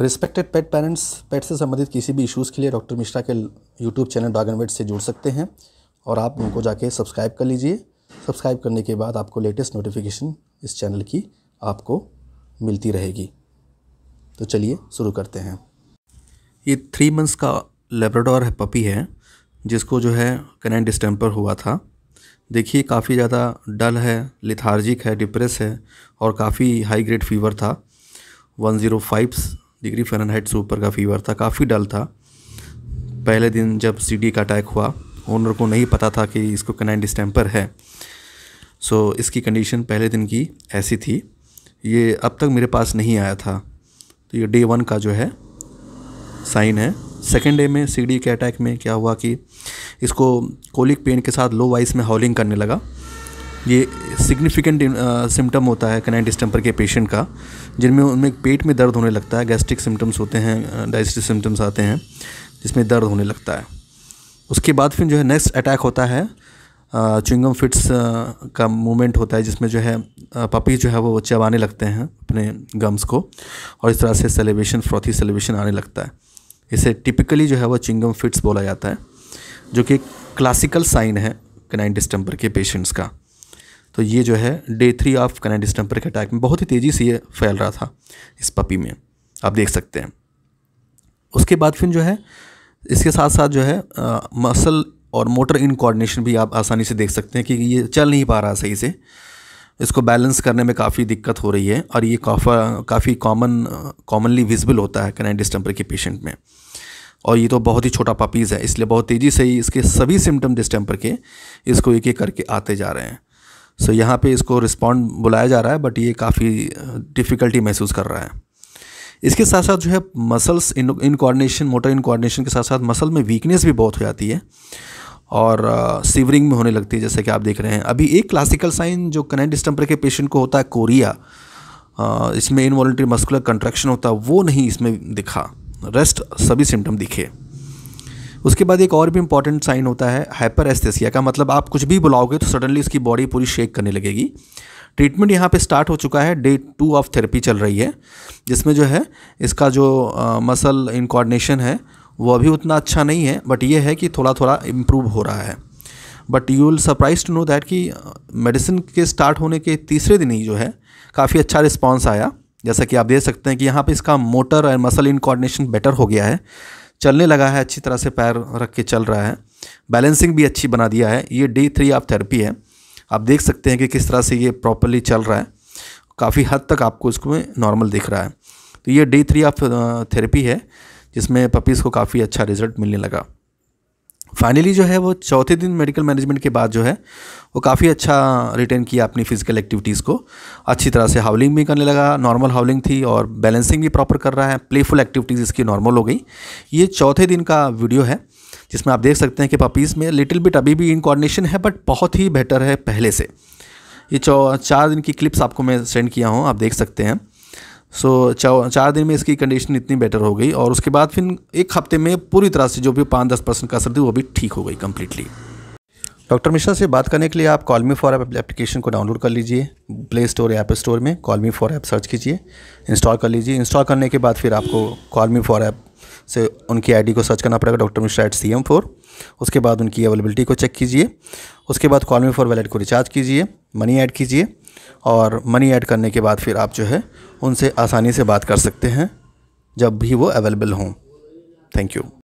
respected पेट parents पेट से संबंधित किसी भी इश्यूज़ के लिए डॉक्टर मिश्रा के यूट्यूब चैनल ड्रागन वेट से जुड़ सकते हैं और आप उनको जाके सब्सक्राइब कर लीजिए सब्सक्राइब करने के बाद आपको लेटेस्ट नोटिफिकेशन इस चैनल की आपको मिलती रहेगी तो चलिए शुरू करते हैं ये थ्री मंथ्स का लेब्राडोर है पपी है जिसको जो है कनेन डिस्टेम्पर हुआ था देखिए काफ़ी ज़्यादा डल है लिथार्जिक है डिप्रेस है और काफ़ी हाई ग्रेड फीवर था 105 डिग्री फ़ारेनहाइट से ऊपर का फीवर था काफ़ी डल था पहले दिन जब सीडी का अटैक हुआ ओनर को नहीं पता था कि इसको कनाइन डिस्टेंपर है सो इसकी कंडीशन पहले दिन की ऐसी थी ये अब तक मेरे पास नहीं आया था तो ये डे वन का जो है साइन है सेकेंड डे में सीडी के अटैक में क्या हुआ कि इसको कोलिक पेन के साथ लो वाइस में हॉलिंग करने लगा ये सिग्निफिकेंट सिम्टम uh, होता है कनाइन डिस्टम्पर के पेशेंट का जिनमें उनमें पेट में दर्द होने लगता है गैस्ट्रिक सिम्टम्स होते हैं डाइजेस्टिव uh, सिम्टम्स आते हैं जिसमें दर्द होने लगता है उसके बाद फिर जो है नेक्स्ट अटैक होता है चुंगम uh, फिट्स का मूवमेंट होता है जिसमें जो है पपी जो है वो चबाने लगते हैं अपने गम्स को और इस तरह से सेलिब्रेशन फ्रॉथी सेलिब्रेशन आने लगता है इसे टिपिकली जो है वो चिंगम फिट्स बोला जाता है जो कि क्लासिकल साइन है कनाइन डिस्टम्पर के पेशेंट्स का तो ये जो है day three of canine distemper के अटैक में बहुत ही तेज़ी से ये फैल रहा था इस पपी में आप देख सकते हैं उसके बाद फिर जो है इसके साथ साथ जो है आ, मसल और मोटर इन कोऑर्डिनेशन भी आप आसानी से देख सकते हैं कि ये चल नहीं पा रहा सही से इसको बैलेंस करने में काफ़ी दिक्कत हो रही है और ये काफ़ा काफ़ी कॉमन कॉमनली विजिबल होता है कनाइन डिस्टम्पर के पेशेंट में और ये तो बहुत ही छोटा पपीज़ है इसलिए बहुत तेज़ी से ही इसके सभी सिम्टम डिस्टेम्पर के इसको एक एक करके आते जा रहे हैं सो so, यहाँ पे इसको रिस्पॉन्ड बुलाया जा रहा है बट ये काफ़ी डिफ़िकल्टी महसूस कर रहा है इसके साथ साथ जो है muscles incoordination motor coordination के साथ साथ मसल में वीकनेस भी बहुत हो जाती है और सीवरिंग में होने लगती है जैसे कि आप देख रहे हैं अभी एक क्लासिकल साइन जो कनेक्ट डिस्टम्पर के पेशेंट को होता है कोरिया इसमें इनवॉल्ट्री मस्कुलर कंट्रैक्शन होता है वो नहीं इसमें दिखा रेस्ट सभी सिम्टम दिखे उसके बाद एक और भी इंपॉर्टेंट साइन होता है हाइपर एस्थेसिया का मतलब आप कुछ भी बुलाओगे तो सडनली उसकी बॉडी पूरी शेक करने लगेगी ट्रीटमेंट यहाँ पे स्टार्ट हो चुका है डे टू ऑफ थेरेपी चल रही है जिसमें जो है इसका जो मसल इनकॉर्डिनेशन है वो अभी उतना अच्छा नहीं है बट ये है कि थोड़ा थोड़ा इम्प्रूव हो रहा है but you will surprise to know that कि मेडिसिन के स्टार्ट होने के तीसरे दिन ही जो है काफ़ी अच्छा रिस्पॉन्स आया जैसा कि आप देख सकते हैं कि यहाँ पे इसका motor and muscle incoordination better हो गया है चलने लगा है अच्छी तरह से पैर रख के चल रहा है बैलेंसिंग भी अच्छी बना दिया है ये डे थ्री ऑफ थेरेपी है आप देख सकते हैं कि किस तरह से ये प्रॉपरली चल रहा है काफ़ी हद तक आपको इसको नॉर्मल दिख रहा है तो ये डे थ्री ऑफ थेरेपी है जिसमें पपीज़ को काफ़ी अच्छा रिजल्ट मिलने लगा फाइनली जो है वो चौथे दिन मेडिकल मैनेजमेंट के बाद जो है वो काफ़ी अच्छा रिटेन किया अपनी फिजिकल एक्टिविटीज़ को अच्छी तरह से हाउलिंग भी करने लगा नॉर्मल हाउलिंग थी और बैलेंसिंग भी प्रॉपर कर रहा है प्लेफुल एक्टिविटीज़ इसकी नॉर्मल हो गई ये चौथे दिन का वीडियो है जिसमें आप देख सकते हैं कि पपीज़ में लिटिल बिट अभी भी इनकॉर्डिनेशन है बट बहुत ही बेटर है पहले से ये चौ चार दिन की क्लिप्स आपको मैं सेंड किया हूँ आप देख सकते हैं सो so, चार दिन में इसकी कंडीशन इतनी बेटर हो गई और उसके बाद फिर एक हफ्ते में पूरी तरह से जो भी पाँच दस परसेंट का असर थी वो भी ठीक हो गई कम्प्लीटली डॉक्टर मिश्रा से बात करने के लिए आप कॉलमी फॉर ऐप एप्लीकेशन को डाउनलोड कर लीजिए प्ले स्टोर या ऐप स्टोर में कॉलमी फॉर ऐप सर्च कीजिए इंस्टॉल कर लीजिए इंस्टॉल करने के बाद फिर आपको कॉलमी फॉर ऐप से उनकी आईडी को सर्च करना पड़ेगा doctor Mishra at C M four उसके बाद उनकी अवेलेबिलिटी को चेक कीजिए उसके बाद कॉलमी फॉर वैलेट को रिचार्ज कीजिए मनी ऐड कीजिए और मनी ऐड करने के बाद फिर आप जो है उनसे आसानी से बात कर सकते हैं जब भी वो अवेलेबल हों थैंक यू